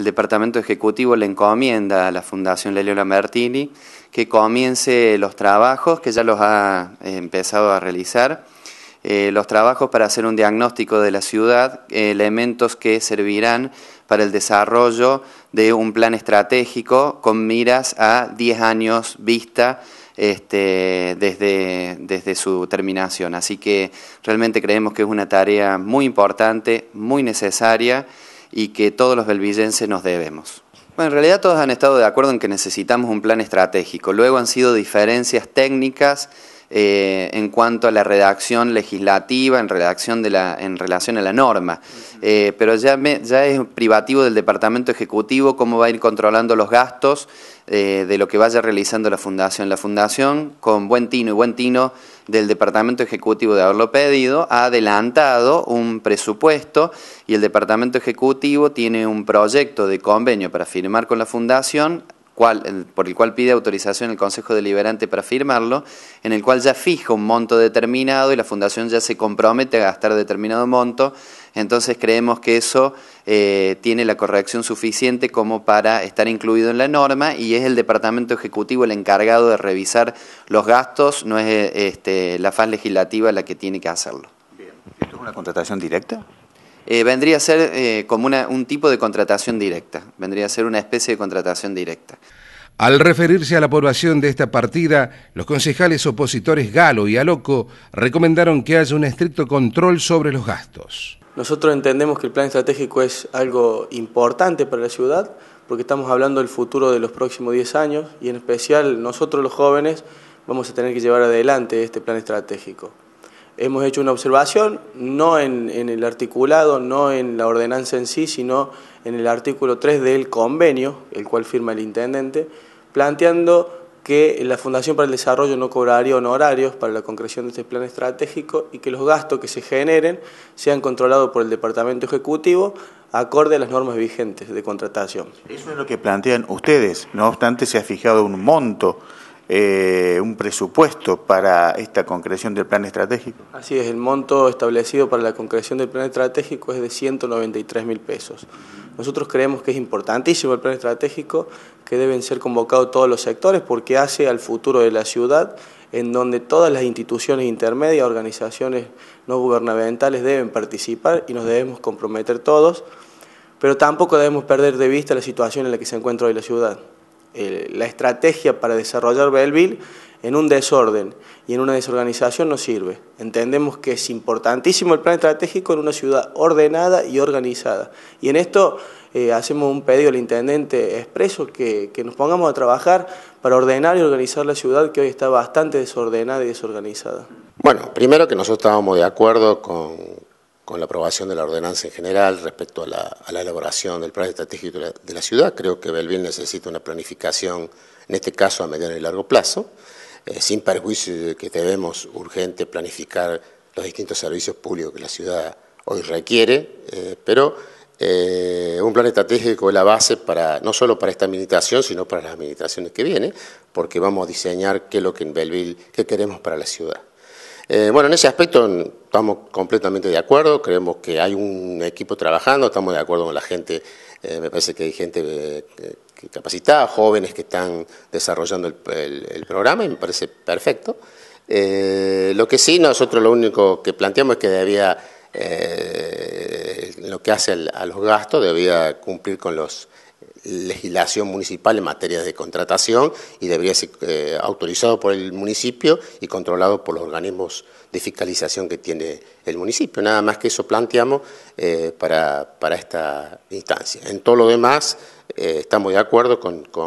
el Departamento Ejecutivo le encomienda a la Fundación Lelio Lambertini que comience los trabajos, que ya los ha eh, empezado a realizar, eh, los trabajos para hacer un diagnóstico de la ciudad, elementos que servirán para el desarrollo de un plan estratégico con miras a 10 años vista este, desde, desde su terminación. Así que realmente creemos que es una tarea muy importante, muy necesaria y que todos los belvillenses nos debemos. Bueno, en realidad todos han estado de acuerdo en que necesitamos un plan estratégico. Luego han sido diferencias técnicas eh, en cuanto a la redacción legislativa, en, redacción de la, en relación a la norma. Eh, pero ya, ya es privativo del Departamento Ejecutivo cómo va a ir controlando los gastos eh, de lo que vaya realizando la Fundación. La Fundación, con buen tino y buen tino del Departamento Ejecutivo de haberlo pedido, ha adelantado un presupuesto y el Departamento Ejecutivo tiene un proyecto de convenio para firmar con la Fundación por el cual pide autorización el Consejo Deliberante para firmarlo, en el cual ya fija un monto determinado y la Fundación ya se compromete a gastar determinado monto. Entonces creemos que eso eh, tiene la corrección suficiente como para estar incluido en la norma y es el Departamento Ejecutivo el encargado de revisar los gastos, no es este, la faz legislativa la que tiene que hacerlo. Bien. ¿Esto es una contratación directa? Eh, vendría a ser eh, como un tipo de contratación directa, vendría a ser una especie de contratación directa. Al referirse a la aprobación de esta partida, los concejales opositores Galo y Aloco recomendaron que haya un estricto control sobre los gastos. Nosotros entendemos que el plan estratégico es algo importante para la ciudad, porque estamos hablando del futuro de los próximos 10 años y en especial nosotros los jóvenes vamos a tener que llevar adelante este plan estratégico hemos hecho una observación, no en, el articulado, no en la ordenanza en sí, sino en el artículo 3 del convenio, el cual firma el intendente, planteando que la Fundación para el Desarrollo no cobraría honorarios para la concreción de este plan estratégico y que los gastos que se generen sean controlados por el Departamento Ejecutivo acorde a las normas vigentes de contratación. Eso es lo que plantean ustedes, no obstante se ha fijado un monto eh, un presupuesto para esta concreción del plan estratégico? Así es, el monto establecido para la concreción del plan estratégico es de 193 mil pesos. Nosotros creemos que es importantísimo el plan estratégico, que deben ser convocados todos los sectores porque hace al futuro de la ciudad en donde todas las instituciones intermedias, organizaciones no gubernamentales deben participar y nos debemos comprometer todos, pero tampoco debemos perder de vista la situación en la que se encuentra hoy la ciudad la estrategia para desarrollar Belleville en un desorden y en una desorganización no sirve. Entendemos que es importantísimo el plan estratégico en una ciudad ordenada y organizada. Y en esto eh, hacemos un pedido al intendente expreso que, que nos pongamos a trabajar para ordenar y organizar la ciudad que hoy está bastante desordenada y desorganizada. Bueno, primero que nosotros estábamos de acuerdo con, con la aprobación de la ordenanza en general respecto a la, elaboración del plan estratégico de la, ciudad. Creo que Belville necesita una planificación, en este caso a mediano y largo plazo, eh, sin perjuicio de que debemos urgente planificar los distintos servicios públicos que la ciudad hoy requiere, eh, pero eh, un plan estratégico es la base no solo para esta administración, sino para las administraciones que vienen, porque vamos a diseñar qué es lo que en Belville, queremos para la ciudad. Eh, bueno, en ese aspecto estamos completamente de acuerdo, creemos que hay un equipo trabajando, estamos de acuerdo con la gente, eh, me parece que hay gente eh, capacitada, jóvenes que están desarrollando el, programa y me parece perfecto. lo que sí, nosotros lo único que planteamos es que debía, lo que hace a los gastos, debía cumplir con los legislación municipal en materia de contratación y debería ser eh, autorizado por el municipio y controlado por los organismos de fiscalización que tiene el municipio. Nada más que eso planteamos eh, para, esta instancia. En todo lo demás, eh, estamos de acuerdo con